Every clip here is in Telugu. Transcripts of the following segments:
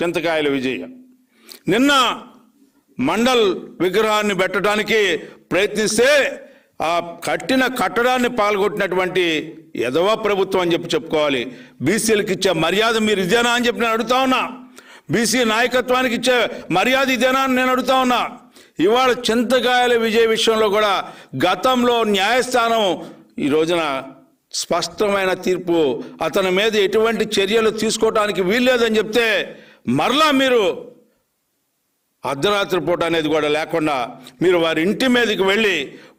చింతకాయల విజయ నిన్న మండల్ విగ్రహాన్ని పెట్టడానికి ప్రయత్నిస్తే ఆ కట్టిన కట్టడాన్ని పాల్గొట్టినటువంటి ఎదవ ప్రభుత్వం అని చెప్పి చెప్పుకోవాలి బీసీలకు ఇచ్చే మర్యాద మీరు ఇదేనా అని చెప్పి నేను అడుగుతా ఉన్నా బీసీ నాయకత్వానికి ఇచ్చే మర్యాద ఇదేనా అని నేను అడుగుతా ఉన్నా ఇవాళ చింతకాయల విజయ విషయంలో కూడా గతంలో న్యాయస్థానం ఈ రోజున స్పష్టమైన తీర్పు అతని మీద ఎటువంటి చర్యలు తీసుకోవడానికి వీల్లేదని చెప్తే మరలా మీరు అర్ధరాత్రి పూట అనేది కూడా లేకుండా మీరు వారి ఇంటి మీదకి వెళ్ళి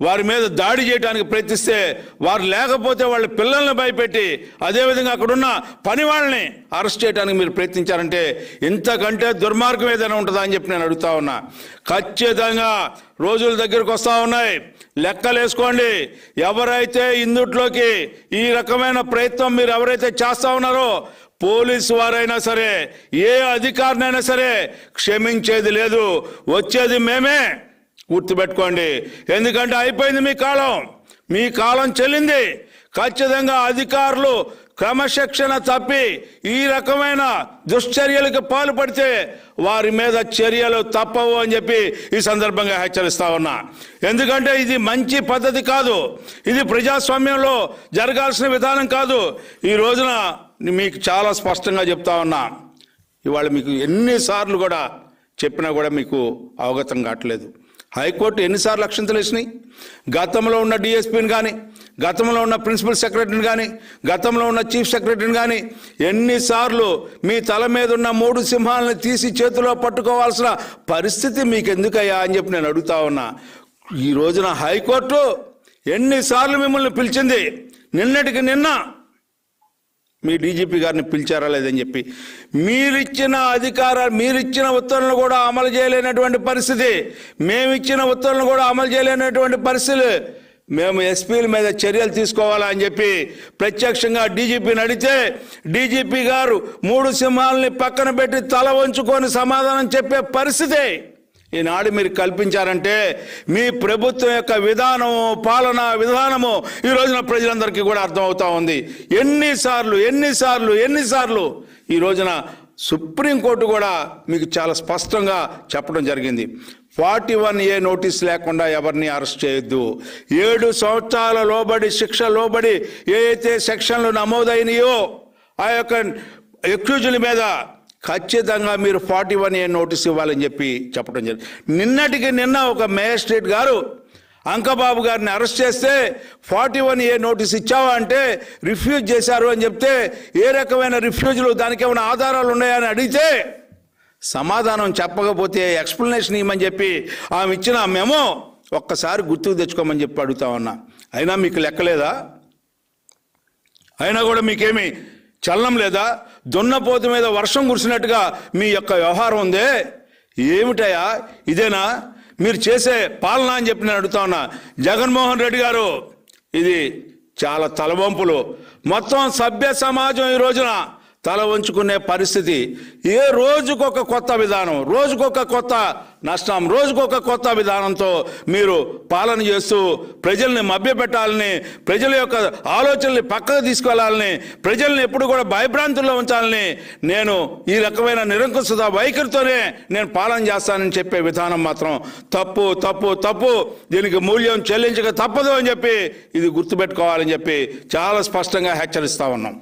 వారి మీద దాడి చేయడానికి ప్రయత్నిస్తే వారు లేకపోతే వాళ్ళ పిల్లల్ని భయపెట్టి అదేవిధంగా అక్కడున్న పని వాళ్ళని అరెస్ట్ చేయడానికి మీరు ప్రయత్నించారంటే ఇంతకంటే దుర్మార్గం ఏదైనా ఉంటుందా అని చెప్పి నేను అడుగుతా ఉన్నా ఖచ్చితంగా రోజుల దగ్గరకు వస్తూ ఉన్నాయి లెక్కలేసుకోండి ఎవరైతే ఇందుట్లోకి ఈ రకమైన ప్రయత్నం మీరు ఎవరైతే చేస్తూ ఉన్నారో పోలీసు వారైనా సరే ఏ అధికారినైనా సరే క్షమించేది లేదు వచ్చేది మేమే గుర్తుపెట్టుకోండి ఎందుకంటే అయిపోయింది మీ కాలం మీ కాలం చెల్లింది ఖచ్చితంగా అధికారులు క్రమశిక్షణ తప్పి ఈ రకమైన దుశ్చర్యలకు పాల్పడితే వారి మీద చర్యలు తప్పవు అని చెప్పి ఈ సందర్భంగా హెచ్చరిస్తా ఉన్నా ఎందుకంటే ఇది మంచి పద్ధతి కాదు ఇది ప్రజాస్వామ్యంలో జరగాల్సిన విధానం కాదు ఈ రోజున మీకు చాలా స్పష్టంగా చెప్తా ఉన్నా ఇవాళ మీకు ఎన్నిసార్లు కూడా చెప్పినా కూడా మీకు అవగతం కావట్లేదు హైకోర్టు ఎన్నిసార్లు లక్ష్యం తెలిసినాయి గతంలో ఉన్న డిఎస్పీని కానీ గతంలో ఉన్న ప్రిన్సిపల్ సెక్రటరీని కానీ గతంలో ఉన్న చీఫ్ సెక్రటరీని కానీ ఎన్నిసార్లు మీ తల మీద ఉన్న మూడు సింహాలను తీసి చేతిలో పట్టుకోవాల్సిన పరిస్థితి మీకు ఎందుకయ్యా అని చెప్పి నేను అడుగుతా ఉన్నా ఈ రోజున హైకోర్టు ఎన్నిసార్లు మిమ్మల్ని పిలిచింది నిన్నటికి నిన్న మీ డీజీపీ గారిని పిలిచారా లేదని చెప్పి మీరిచ్చిన అధికారాలు మీరిచ్చిన ఉత్తర్వులను కూడా అమలు చేయలేనటువంటి పరిస్థితి మేమిచ్చిన ఉత్తర్వులను కూడా అమలు చేయలేనటువంటి పరిస్థితులు మేము ఎస్పీల మీద చర్యలు తీసుకోవాలా అని చెప్పి ప్రత్యక్షంగా డీజీపీ నడితే డీజీపీ గారు మూడు సింహాలని పక్కన పెట్టి తల వంచుకొని సమాధానం చెప్పే పరిస్థితే ఈనాడు మీరు కల్పించారంటే మీ ప్రభుత్వం యొక్క విధానము పాలన విధానము ఈ రోజున ప్రజలందరికీ కూడా అర్థమవుతా ఉంది ఎన్నిసార్లు ఎన్నిసార్లు ఎన్నిసార్లు ఈ రోజున సుప్రీంకోర్టు కూడా మీకు చాలా స్పష్టంగా చెప్పడం జరిగింది ఫార్టీ వన్ ఏ నోటీస్ లేకుండా ఎవరిని అరెస్ట్ చేయొద్దు ఏడు సంవత్సరాల లోబడి శిక్ష లోబడి ఏ అయితే సెక్షన్లు నమోదైనయో ఆ యొక్క ఎక్యూజుల మీద ఖచ్చితంగా మీరు ఫార్టీ వన్ ఏ నోటీస్ ఇవ్వాలని చెప్పి చెప్పడం జరిగింది నిన్నటికి నిన్న ఒక మేజిస్ట్రేట్ గారు అంకబాబు గారిని అరెస్ట్ చేస్తే ఫార్టీ వన్ ఏ నోటీస్ ఇచ్చావా అంటే రిఫ్యూజ్ చేశారు అని చెప్తే ఏ రకమైన రిఫ్యూజ్లు దానికి ఏమైనా ఆధారాలు ఉన్నాయని అడిగితే సమాధానం చెప్పకపోతే ఎక్స్ప్లెనేషన్ ఇవ్వమని చెప్పి ఆమె ఇచ్చిన మేము ఒక్కసారి గుర్తుకు తెచ్చుకోమని చెప్పి అడుగుతామన్నా అయినా మీకు లెక్కలేదా అయినా కూడా మీకేమి చలనం లేదా దొన్నపోత మీద వర్షం కురిసినట్టుగా మీ యొక్క వ్యవహారం ఉందే ఏమిటయా ఇదేనా మీరు చేసే పాలన అని చెప్పి నేను అడుగుతా ఉన్నా జగన్మోహన్ రెడ్డి గారు ఇది చాలా తలవంపులు మొత్తం సభ్య సమాజం ఈ రోజున తల వంచుకునే పరిస్థితి ఏ రోజుకొక కొత్త విధానం రోజుకొక కొత్త నష్టం రోజుకొక కొత్త విధానంతో మీరు పాలన చేస్తూ ప్రజల్ని మభ్యపెట్టాలని ప్రజల యొక్క ఆలోచనల్ని పక్కకు తీసుకెళ్లాలని ప్రజల్ని ఎప్పుడు కూడా భయభ్రాంతుల్లో ఉంచాలని నేను ఈ రకమైన నిరంకుశత వైఖరితోనే నేను పాలన చేస్తానని చెప్పే విధానం మాత్రం తప్పు తప్పు తప్పు దీనికి మూల్యం చెల్లించక తప్పదు అని చెప్పి ఇది గుర్తుపెట్టుకోవాలని చెప్పి చాలా స్పష్టంగా హెచ్చరిస్తా ఉన్నాం